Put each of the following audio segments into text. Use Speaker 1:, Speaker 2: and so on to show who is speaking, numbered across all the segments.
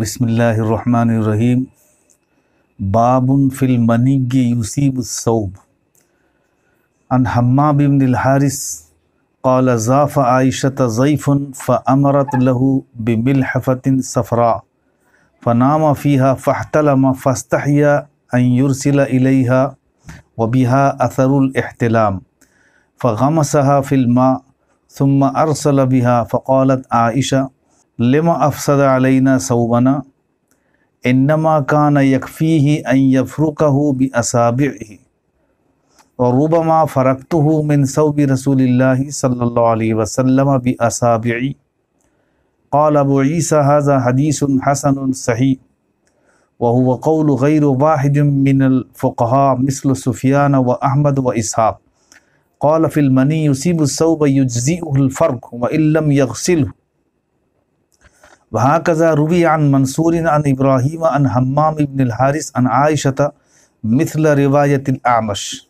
Speaker 1: بسم الله الرحمن الرحيم باب في المنيج يصيب الصوب عن حمام بن الحارث قال زاف عائشة زيف فأمرت له بملحفة صفراء فنام فيها فاحتلم فاستحيا أن يرسل إليها وبها أثر الاحتلام فغمسها في الماء ثم أرسل بها فقالت عائشة لما أفسد علينا صوبنا إنما كان يكفيه أن يفرقه بأصابعه وربما فرقته من ثوب رسول الله صلى الله عليه وسلم بأصابعي قال أبو عيسى هذا حديث حسن صحيح وهو قول غير واحد من الفقهاء مثل سفيان وأحمد وإسحاق قال في المني يصيب الثوب يجزئه الفرق وإن لم يغسله وهكذا روي عن منصور عن إبراهيم عن حمام بن الحارث عن عائشة مثل رواية الأعمش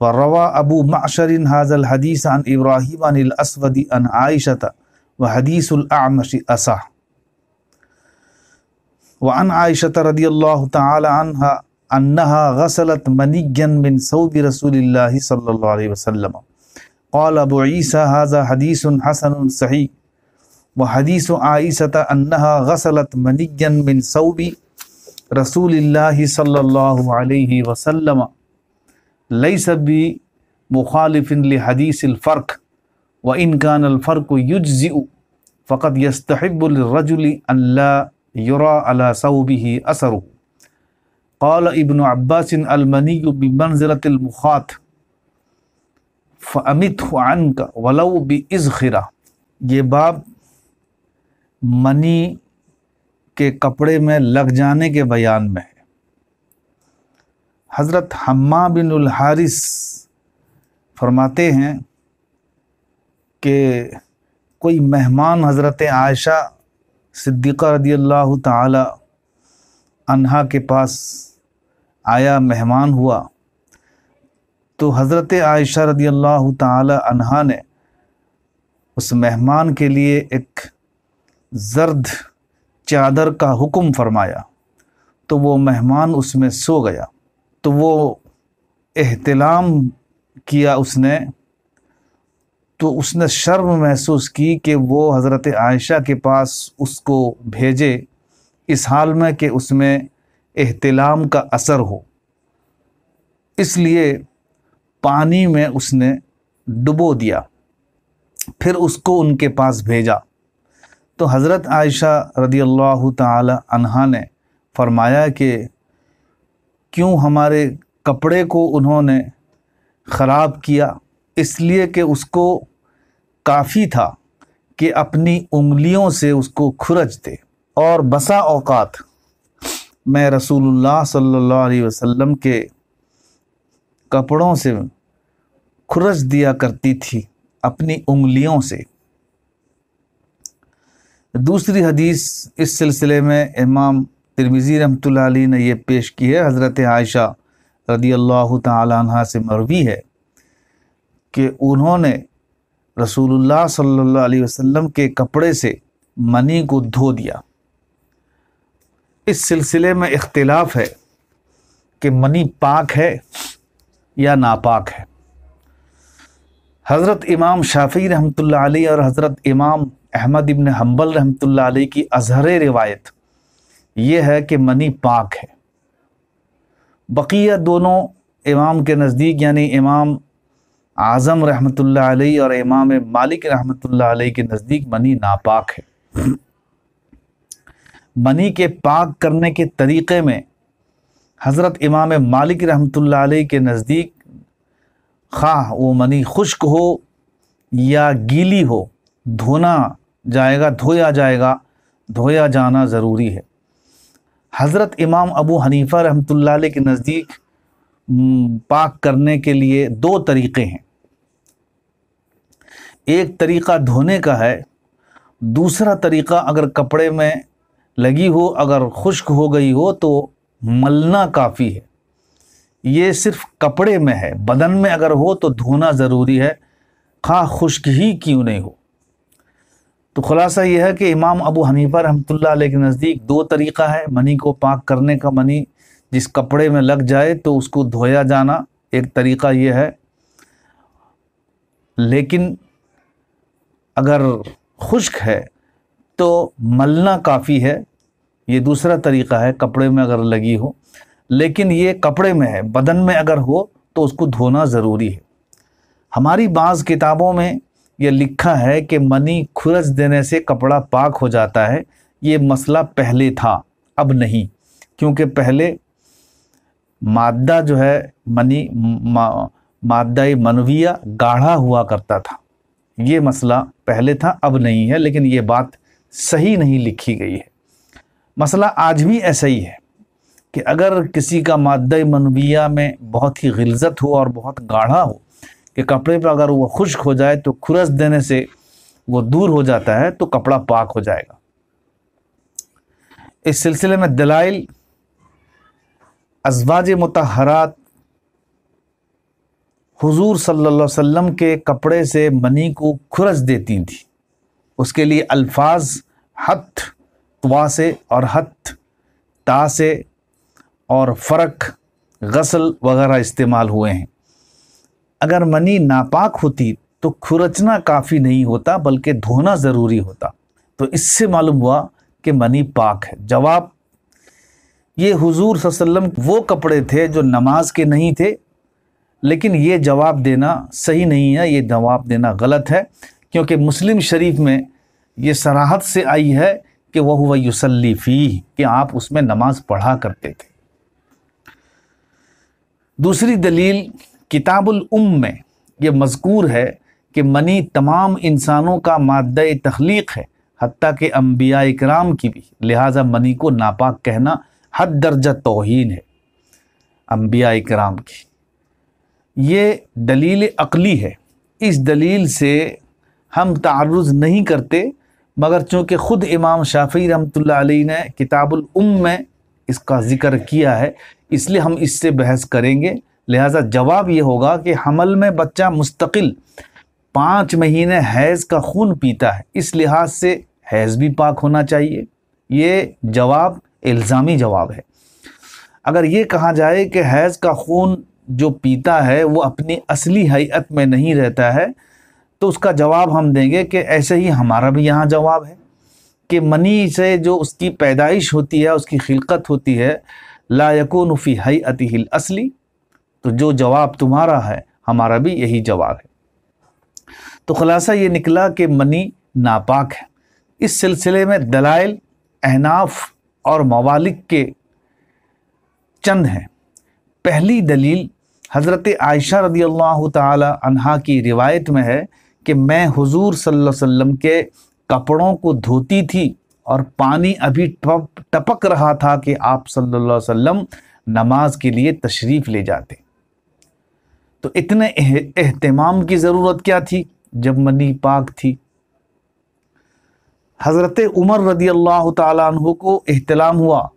Speaker 1: وروى أبو معشر هذا الحديث عن إبراهيم عن الأسود عن عائشة وحديث الأعمش أصح وعن عائشة رضي الله تعالى عنها أنها غسلت منيا من ثوب رسول الله صلى الله عليه وسلم قال أبو عيسى هذا حديث حسن صحيح وحديث عائشة أنها غسلت منيا من صوب رسول الله صلى الله عليه وسلم ليس بمخالف لحديث الفرق وإن كان الفرق يجزئ فقد يستحب للرجل أن لا يرى على ثوبه أثره قال ابن عباس المني بمنزلة المخاط فأمته عنك ولو بإزخرة یہ باب money के कपड़े में लग जाने के बयान में है हज़रत हम्मा बिन हारिस फरमाते हैं कि कोई मेहमान हज़रत आयशा सिद्दीक़ा रदी अल्लाह तहा के पास आया मेहमान हुआ तो हज़रत आयशा रदी अल्लाह तन्हा ने उस मेहमान के लिए एक जर्द चादर का हुक्म फरमाया तो वो मेहमान उसमें सो गया तो वो एहतलाम किया उसने तो उसने शर्म महसूस की कि वो हज़रत आयशा के पास उसको भेजे इस हाल में कि उसमें एहतलाम का असर हो इसलिए पानी में उसने डुबो दिया फिर उसको उनके पास भेजा तो हज़रत आयशा रदी अल्लाह तहा ने फरमाया कि क्यों हमारे कपड़े को उन्होंने ख़राब किया इसलिए कि उसको काफ़ी था कि अपनी उंगलियों से उसको दे और बसा औकात मैं रसूलुल्लाह सल्लल्लाहु अलैहि वसल्लम के कपड़ों से खुरच दिया करती थी अपनी उंगलियों से दूसरी हदीस इस सिलसिले में इमाम तिरमिज़ी रमत ने यह पेश की है हज़रत आयशा रदी अल्लाह तहा से मरवी है कि उन्होंने रसूलुल्लाह सल्लल्लाहु अलैहि वसल्लम के कपड़े से मनी को धो दिया इस सिलसिले में इख्तलाफ है कि मनी पाक है या नापाक है हज़रत इमाम शाफ़ी रहमतुल्लाह अलैह और हज़रत इमाम अहमद इबन हम्बल रहमतुल्ला की अजहर रिवायत यह है कि मनी पाक है बकिया दोनों इमाम के नज़दीक यानी इमाम आज़म रहमतुल्ला और इमाम मालिक रहमतुल्ला के नज़दीक मनी नापाक है मनी के पाक करने के तरीक़े में हज़रत इमाम मालिक रहमतुल्ला के नज़दीक खा वो मनी खुश्क हो या गीली हो धोना जाएगा धोया जाएगा धोया जाना ज़रूरी है हज़रत इमाम अबू हनीफ़ा रहमतुल्लाह के नज़दीक पाक करने के लिए दो तरीक़े हैं एक तरीक़ा धोने का है दूसरा तरीक़ा अगर कपड़े में लगी हो अगर खुश्क हो गई हो तो मलना काफ़ी है ये सिर्फ कपड़े में है बदन में अगर हो तो धोना ज़रूरी है खा खुश्क ही क्यों नहीं हो तो खुलासा यह है कि इमाम अबू हनीफा रहमतुल्ला के नज़दीक दो तरीक़ा है मनी को पाक करने का मनी जिस कपड़े में लग जाए तो उसको धोया जाना एक तरीक़ा यह है लेकिन अगर खुश्क है तो मलना काफ़ी है ये दूसरा तरीक़ा है कपड़े में अगर लगी हो लेकिन ये कपड़े में है बदन में अगर हो तो उसको धोना ज़रूरी है हमारी बाज़ किताबों में ये लिखा है कि मनी खुरच देने से कपड़ा पाक हो जाता है ये मसला पहले था अब नहीं क्योंकि पहले मादा जो है मनी मा, मादा मनविया गाढ़ा हुआ करता था ये मसला पहले था अब नहीं है लेकिन ये बात सही नहीं लिखी गई है मसला आज भी ऐसा ही है कि अगर किसी का मादा मनविया में बहुत ही गिलजत हो और बहुत गाढ़ा हो कि कपड़े पर अगर वो खुश्क हो जाए तो खुरस देने से वो दूर हो जाता है तो कपड़ा पाक हो जाएगा इस सिलसिले में दलाइल अजवाज मतहरात हुजूर सल्लल्लाहु अलैहि वसल्लम के कपड़े से मनी को खुरस देती थी उसके लिए अल्फाज हथ तवा से और हथ ता से और फ़र्क गसल वगैरह इस्तेमाल हुए हैं अगर मनी नापाक होती तो खुरचना काफ़ी नहीं होता बल्कि धोना ज़रूरी होता तो इससे मालूम हुआ कि मनी पाक है जवाब ये हुजूर सल्लम वो कपड़े थे जो नमाज के नहीं थे लेकिन ये जवाब देना सही नहीं है ये जवाब देना गलत है क्योंकि मुस्लिम शरीफ में ये सराहत से आई है कि वह हुआ युसल्ली कि आप उसमें नमाज पढ़ा करते थे दूसरी दलील किताबुल उम में ये मजकूर है कि मनी तमाम इंसानों का माद तख्लीक है हती के अम्बिया कराम की भी लिहाजा मनी को नापाक कहना हद दर्जा तोहन है अम्बिया कराम की ये दलील अकली है इस दलील से हम तारुज़ नहीं करते मगर चूँकि ख़ुद इमाम शाफी रहमतुल्लाह अलैह ने किताबुल उम में इसका ज़िक्र किया है इसलिए हम इससे बहस करेंगे लिहाजा जवाब ये होगा कि हमल में बच्चा मुस्तकिल पाँच महीने हैज़ का खून पीता है इस लिहाज से हैज़ भी पाक होना चाहिए ये जवाब इल्ज़ामी जवाब है अगर ये कहा जाए कि हैज़ का खून जो पीता है वो अपनी असली हैत में नहीं रहता है तो उसका जवाब हम देंगे कि ऐसे ही हमारा भी यहाँ जवाब है कि मनी से जो उसकी पैदाइश होती है उसकी खिलकत होती है ला यकून फ़ी हैत हिल असली तो जो जवाब तुम्हारा है हमारा भी यही जवाब है तो खुलासा ये निकला कि मनी नापाक है इस सिलसिले में दलाइल अहनाफ और मवालिक के चंद हैं पहली दलील हज़रत आयशा रदी अल्लाह तहा की रिवायत में है कि मैं हुजूर सल्लल्लाहु अलैहि वसल्लम के कपड़ों को धोती थी और पानी अभी टपक रहा था कि आप सल्लल्लाहु अलैहि वसल्लम नमाज के लिए तशरीफ़ ले जाते तो इतने अहतमाम की ज़रूरत क्या थी जब मदी पाक थी हज़रत उमर रदी अल्लाह तु को अहतलाम हुआ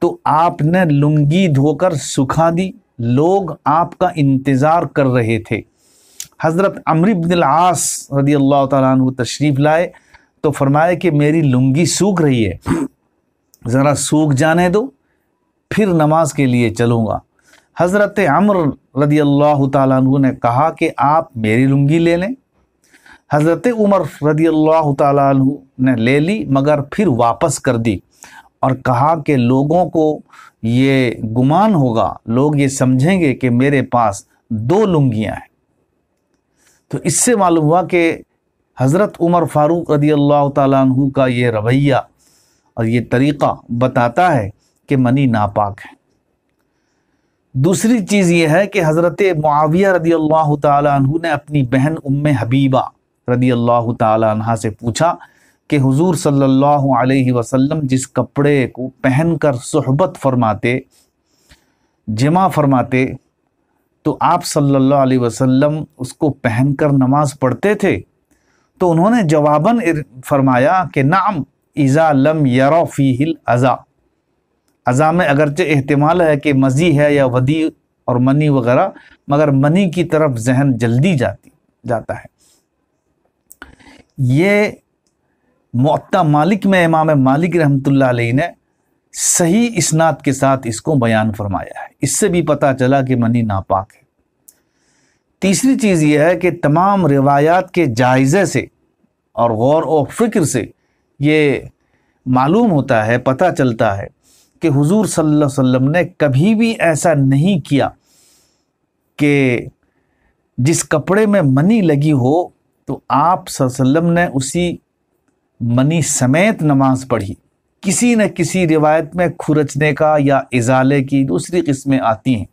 Speaker 1: तो आपने लुंगी धोकर सुखा दी लोग आपका इंतज़ार कर रहे थे हज़रत अमरबिनलास रदी अल्लाह तु तशरीफ़ लाए तो फरमाए कि मेरी लुंगी सूख रही है ज़रा सूख जाने दो फिर नमाज के लिए चलूँगा हज़रत अमर रदी अल्लाह तु ने कहा कि आप मेरी लुंगी ले लें हज़रत उमर रदी अल्लाह तु ने ले ली मगर फिर वापस कर दी और कहा कि लोगों को ये गुमान होगा लोग ये समझेंगे कि मेरे पास दो लुंगियाँ हैं तो इससे मालूम हुआ कि हज़रत उमर फ़ारूक रदी अल्लाह तु का ये रवैया और ये तरीक़ा बताता है कि मनी नापाक है दूसरी चीज़ ये है कि हज़रत मुआविया रदी अल्लाह तु ने अपनी बहन उम हबीबा रदी अल्लाह तह से पूछा कि हुजूर सल्लल्लाहु अलैहि वसल्लम जिस कपड़े को पहन कर सहबत फरमाते जमा फरमाते तो आप सल्लल्लाहु अलैहि वसल्लम उसको पहनकर नमाज पढ़ते थे तो उन्होंने जवाबन फरमाया कि नाम इज़ा लम यरा हिल अज़ा अज़ा में अगरचे अहतमाल है कि मज़ी है या वदी और मनी वगैरह मगर मनी की तरफ जहन जल्दी जाती जाता है ये मत्ता मालिक में इमाम मालिक रहमत ने सही इसनात के साथ इसको बयान फरमाया है इससे भी पता चला कि मनी नापाक है तीसरी चीज़ यह है कि तमाम रिवायात के जायज़े से और गौर व फिक्र से ये मालूम होता है पता चलता है कि हुजूर सल्लल्लाहु अलैहि वसल्लम ने कभी भी ऐसा नहीं किया कि जिस कपड़े में मनी लगी हो तो आप वसल्लम ने उसी मनी समेत नमाज पढ़ी किसी न किसी रिवायत में खुरचने का या इजाले की दूसरी किस्में आती हैं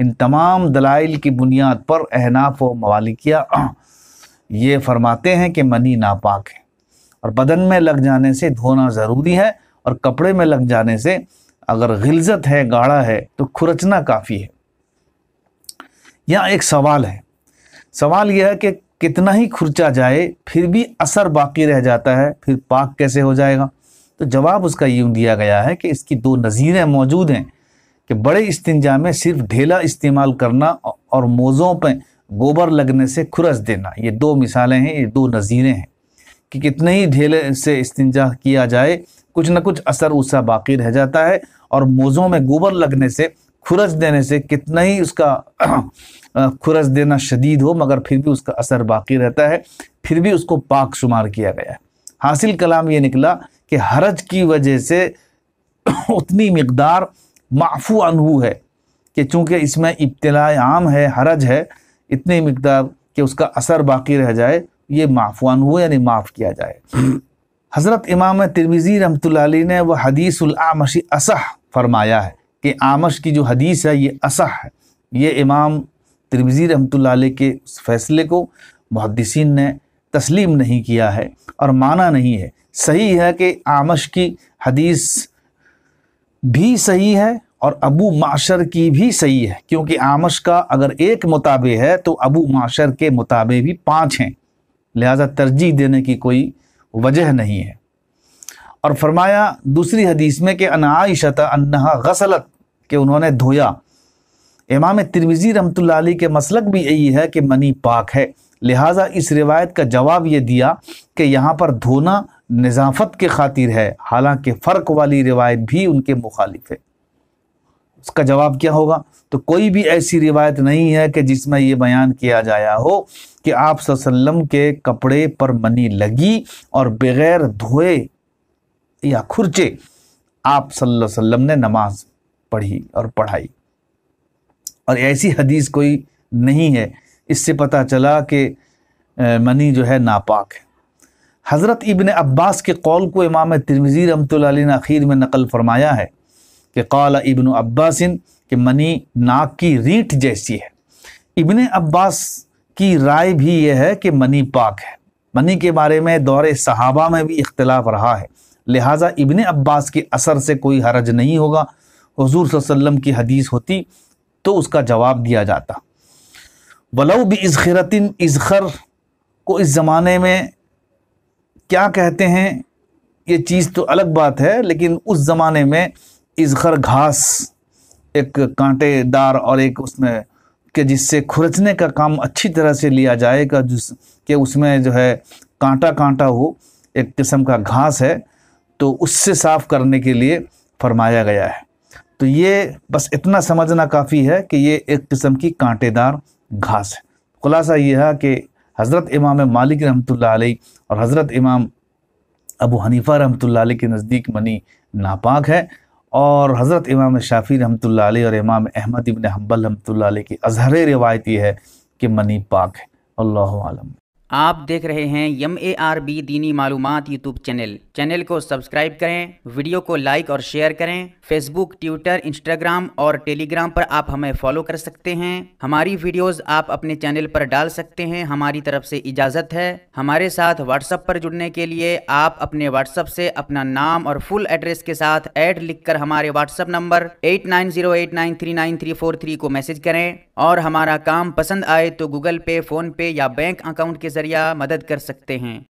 Speaker 1: इन तमाम दलाइल की बुनियाद पर अहनाफ व मवालिकिया ये फरमाते हैं कि मनी नापाक है और बदन में लग जाने से धोना ज़रूरी है और कपड़े में लग जाने से अगर गिलजत है गाढ़ा है तो खुरचना काफ़ी है यहाँ एक सवाल है सवाल यह है कि कितना ही खुरचा जाए फिर भी असर बाकी रह जाता है फिर पाक कैसे हो जाएगा तो जवाब उसका यूँ दिया गया है कि इसकी दो नज़ीरें मौजूद हैं कि बड़े इस्तंजा में सिर्फ ढेला इस्तेमाल करना और मोज़ों पर गोबर लगने से खुरस देना ये दो मिसालें हैं ये दो नज़ीरें हैं कि कितने ही ढेले से इस्तंजा किया जाए कुछ ना कुछ असर उसका बाकी रह जाता है और मोज़ों में गोबर लगने से खुरस देने से कितना ही उसका खुरस देना शदीद हो मगर फिर भी उसका असर बाकी रहता है फिर भी उसको पाक शुमार किया गया हासिल कलाम ये निकला कि हरज की वजह से उतनी मकदार माफू अनहु है कि चूँकि इसमें इब्तला आम है हरज है इतनी मकदार कि उसका असर बाकी रह जाए ये माफ़ान अनहू यानी माफ़ किया जाए हज़रत इमाम तिरमिज़ी रहमत ने वह हदीस आमशी असह फरमाया है कि आमश की जो हदीस है ये असह है ये इमाम तिरमिज़ी रहमत के फैसले को मुहदसिन ने तस्लीम नहीं किया है और माना नहीं है सही है कि आमश की हदीस भी सही है और अबू माशर की भी सही है क्योंकि आमश का अगर एक मुताबे है तो अबू माशर के मुताबे भी पाँच हैं लिहाजा तरजीह देने की कोई वजह नहीं है और फरमाया दूसरी हदीस में कि अनाइशत अनहा गसलत के उन्होंने धोया इमाम तिरविजी रमत के मसलक भी यही है कि मनी पाक है लिहाजा इस रिवायत का जवाब ये दिया कि यहाँ पर धोना नज़ाफत के खातिर है हालांकि फ़र्क वाली रिवायत भी उनके मुखालिफ है उसका जवाब क्या होगा तो कोई भी ऐसी रिवायत नहीं है कि जिसमें ये बयान किया जाया हो कि आप सल्लम के कपड़े पर मनी लगी और बगैर धोए या खुरचे आप सल्लम ने नमाज पढ़ी और पढ़ाई और ऐसी हदीस कोई नहीं है इससे पता चला कि मनी जो है नापाक है हज़रत इबन अब्बास के कौल को इमाम तिरमिज़ी रमत ने आखिर में नकल फरमाया है कि कौल इबन अब्बास कि मनी नाक की रीठ जैसी है इबन अब्बास की राय भी यह है कि मनी पाक है मनी के बारे में दौरे सहाबा में भी इख्तलाफ रहा है लिहाजा इबन अब्बास के असर से कोई हरज नहीं होगा हजूर वसल्लम की हदीस होती तो उसका जवाब दिया जाता वलऊ भी इसखरतिन इसखर को इस ज़माने में क्या कहते हैं ये चीज़ तो अलग बात है लेकिन उस ज़माने में इजखर घास एक कांटेदार और एक उसमें कि जिससे खुरचने का काम अच्छी तरह से लिया जाएगा जिस के उसमें जो है कांटा कांटा हो एक किस्म का घास है तो उससे साफ़ करने के लिए फरमाया गया है तो ये बस इतना समझना काफ़ी है कि ये एक किस्म की कांटेदार घास है खुलासा यह है कि हज़रत इमाम मालिक रहमत अलैह और हज़रत इमाम अबू हनीफ़ा रहमत अलैह के नज़दीक मनी नापाक है और हज़रत इमाम शाफ़ी रहमत और इमाम अहमद इबन हम्बल रहमत की अजहर रिवायत यह है कि मनी पाक है अल्लाह आलम आप देख रहे हैं यम ए आर बी दीनी मालूम यूट्यूब चैनल चैनल को सब्सक्राइब करें वीडियो को लाइक और शेयर करें फेसबुक ट्विटर इंस्टाग्राम और टेलीग्राम पर आप हमें फॉलो कर सकते हैं हमारी वीडियोस आप अपने चैनल पर डाल सकते हैं हमारी तरफ से इजाज़त है हमारे साथ व्हाट्सएप पर जुड़ने के लिए आप अपने व्हाट्सएप से अपना नाम और फुल एड्रेस के साथ ऐड लिख हमारे व्हाट्सएप नंबर एट को मैसेज करें और हमारा काम पसंद आए तो गूगल पे फ़ोन पे या बैंक अकाउंट के जरिए मदद कर सकते हैं